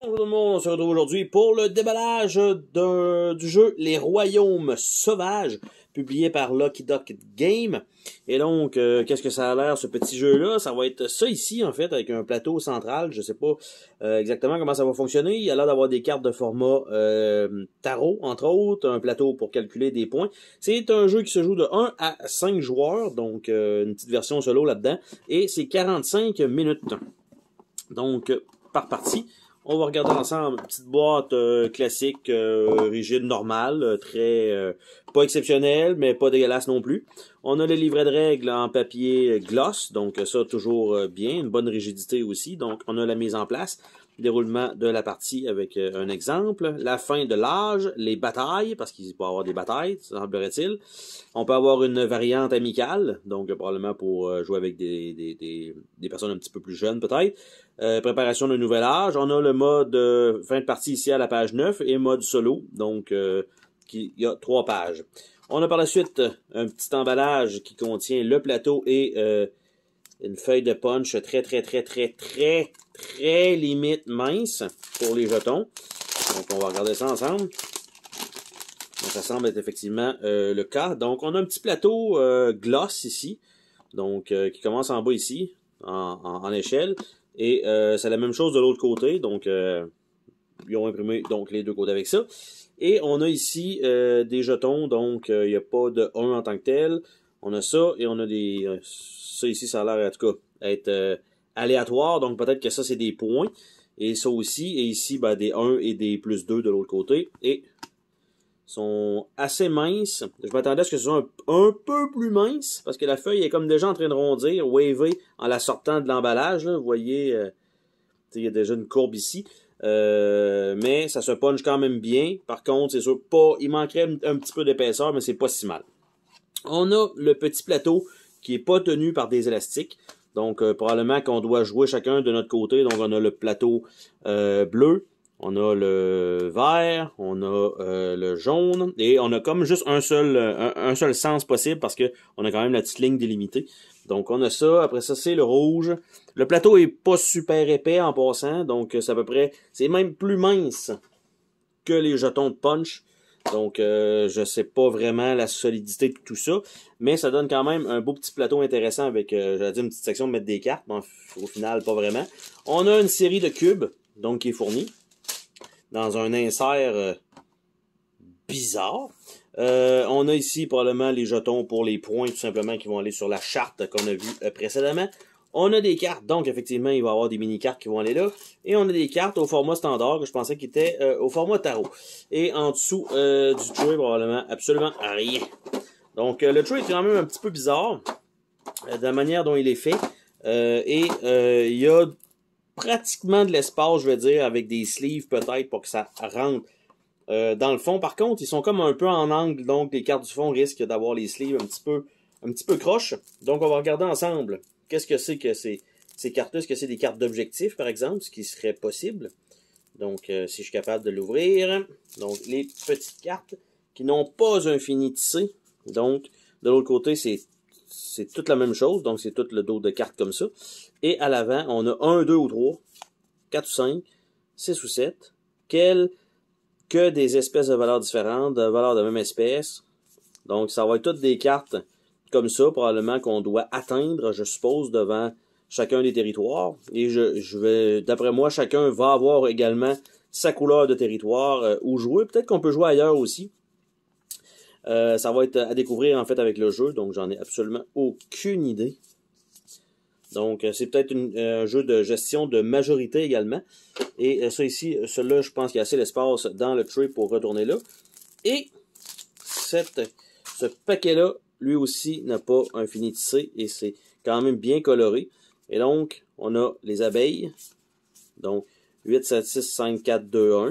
Bonjour tout le monde, on se retrouve aujourd'hui pour le déballage du jeu Les Royaumes Sauvages, publié par Lucky Duck Game. Et donc, euh, qu'est-ce que ça a l'air ce petit jeu-là Ça va être ça ici en fait, avec un plateau central. Je sais pas euh, exactement comment ça va fonctionner. Il a l'air d'avoir des cartes de format euh, tarot entre autres, un plateau pour calculer des points. C'est un jeu qui se joue de 1 à 5 joueurs, donc une petite version solo là-dedans, et c'est 45 minutes. Donc par partie. On va regarder ensemble. Petite boîte euh, classique, euh, rigide, normale, euh, très pas exceptionnelle, mais pas dégueulasse non plus. On a le livret de règles en papier gloss, donc ça toujours bien, une bonne rigidité aussi. Donc on a la mise en place, déroulement de la partie avec un exemple, la fin de l'âge, les batailles, parce qu'il peut y avoir des batailles, semblerait-il. On peut avoir une variante amicale, donc probablement pour jouer avec des, personnes un petit peu plus jeunes peut-être. préparation d'un nouvel âge, on a le mode euh, fin de partie ici à la page 9 et mode solo, donc euh, il y a trois pages. On a par la suite euh, un petit emballage qui contient le plateau et une feuille de punch très, très, très, très, très, très limite mince pour les jetons. Donc, on va regarder ça ensemble. ça semble être effectivement le cas. Donc, on a un petit plateau gloss ici, donc qui commence en bas ici, en, en échelle. Et euh, c'est la même chose de l'autre côté, donc euh, ils ont imprimé donc les deux côtés avec ça. Et on a ici euh, des jetons, donc il n'y a pas de 1 en tant que tel. On a ça et on a des... Ça ici, ça a l'air en tout cas être aléatoire, donc peut-être que ça c'est des points. Et ça aussi, et ici, ben, des 1 et des plus 2 de l'autre côté. Et sont assez minces. Je m'attendais à ce que ce soit un, peu plus mince, parce que la feuille est comme déjà en train de rondir, wavée, en la sortant de l'emballage. Vous voyez, euh, il y a déjà une courbe ici. Euh, mais ça se punche quand même bien. Par contre, c'est sûr, pas, il manquerait un, petit peu d'épaisseur, mais c'est pas si mal. On a le petit plateau qui n'est pas tenu par des élastiques. Donc, euh, probablement qu'on doit jouer chacun de notre côté. Donc, on a le plateau bleu on a le vert, on a euh, le jaune, et on a comme juste un seul, euh, un, seul sens possible parce que on a quand même la petite ligne délimitée. Donc on a ça, après ça c'est le rouge. Le plateau est pas super épais en passant, donc euh, c'est à peu près, c'est même plus mince que les jetons de punch. Donc je sais pas vraiment la solidité de tout ça, mais ça donne quand même un beau petit plateau intéressant avec, j'allais dire une petite section de mettre des cartes, mais au final pas vraiment. On a une série de cubes, donc qui est fournie dans un insert euh, bizarre. Euh, on a ici probablement les jetons pour les points, tout simplement, qui vont aller sur la charte qu'on a vu euh, précédemment. On a des cartes, donc effectivement, il va y avoir des mini-cartes qui vont aller là. Et on a des cartes au format standard, que je pensais qu'il était au format tarot. Et en dessous du truc probablement absolument rien. Donc le truc est quand même un petit peu bizarre, de la manière dont il est fait. et il y a pratiquement de l'espace, je veux dire, avec des sleeves peut-être pour que ça rentre euh, dans le fond. Par contre, ils sont comme un peu en angle, donc les cartes du fond risquent d'avoir les sleeves un petit peu un petit peu croche. Donc, on va regarder ensemble qu'est-ce que c'est que ces, ces cartes-là. Est-ce que c'est des cartes d'objectifs, par exemple, ce qui serait possible? Donc, euh, si je suis capable de l'ouvrir. Donc, les petites cartes qui n'ont pas un fini tissé. Donc, de l'autre côté, c'est c'est toute la même chose, donc c'est tout le dos de cartes comme ça. Et à l'avant, on a 1, 2 ou 3, 4 ou 5, 6 ou 7, Quelles que des espèces de valeurs différentes, de valeurs de même espèce. Donc ça va être toutes des cartes comme ça, probablement qu'on doit atteindre, je suppose, devant chacun des territoires. Et je, vais, d'après moi, chacun va avoir également sa couleur de territoire euh, où jouer. Peut-être qu'on peut jouer ailleurs aussi. Euh, ça va être à découvrir en fait avec le jeu, donc j'en ai absolument aucune idée. Donc euh, c'est peut-être euh, un jeu de gestion de majorité également. Et ça ici, celui-là, je pense qu'il y a assez d'espace dans le tray pour retourner là. Et ce paquet-là, lui aussi, n'a pas un fini tissé et c'est quand même bien coloré. Et donc, on a les abeilles. Donc 8, 7, 6, 5, 4, 2, 1.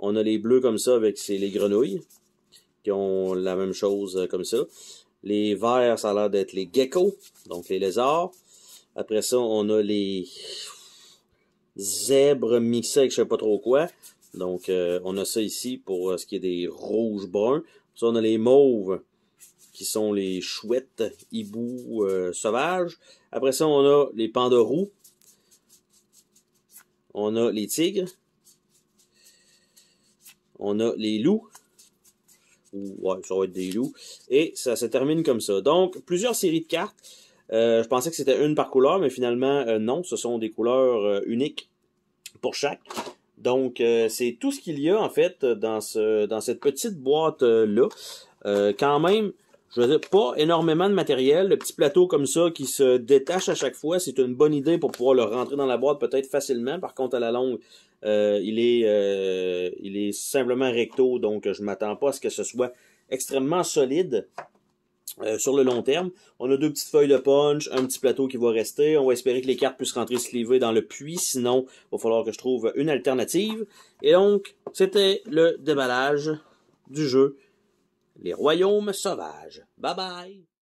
On a les bleus comme ça avec les grenouilles qui ont la même chose euh, comme ça. Les verts, ça a l'air d'être les geckos, donc les lézards. Après ça, on a les zèbres mixés avec je sais pas trop quoi. Donc, euh, on a ça ici pour euh, ce qui est des rouges-bruns. Ça, on a les mauves, qui sont les chouettes, hiboux, sauvages. Après ça, on a les pandas On a les tigres. On a les loups ou ouais, ça va être des loups. Et ça se termine comme ça. Donc, plusieurs séries de cartes. Euh, je pensais que c'était une par couleur, mais finalement, euh, non. Ce sont des couleurs euh, uniques pour chaque. Donc, c'est tout ce qu'il y a, en fait, dans, ce, dans cette petite boîte-là. quand même, je veux dire, pas énormément de matériel. Le petit plateau comme ça qui se détache à chaque fois, c'est une bonne idée pour pouvoir le rentrer dans la boîte peut-être facilement. Par contre, à la longue, euh, il, est, euh, il est simplement recto, donc je ne m'attends pas à ce que ce soit extrêmement solide. Euh, sur le long terme, on a deux petites feuilles de punch, un petit plateau qui va rester. On va espérer que les cartes puissent rentrer sliver dans le puits, sinon il va falloir que je trouve une alternative. Et donc, c'était le déballage du jeu Les Royaumes Sauvages. Bye bye!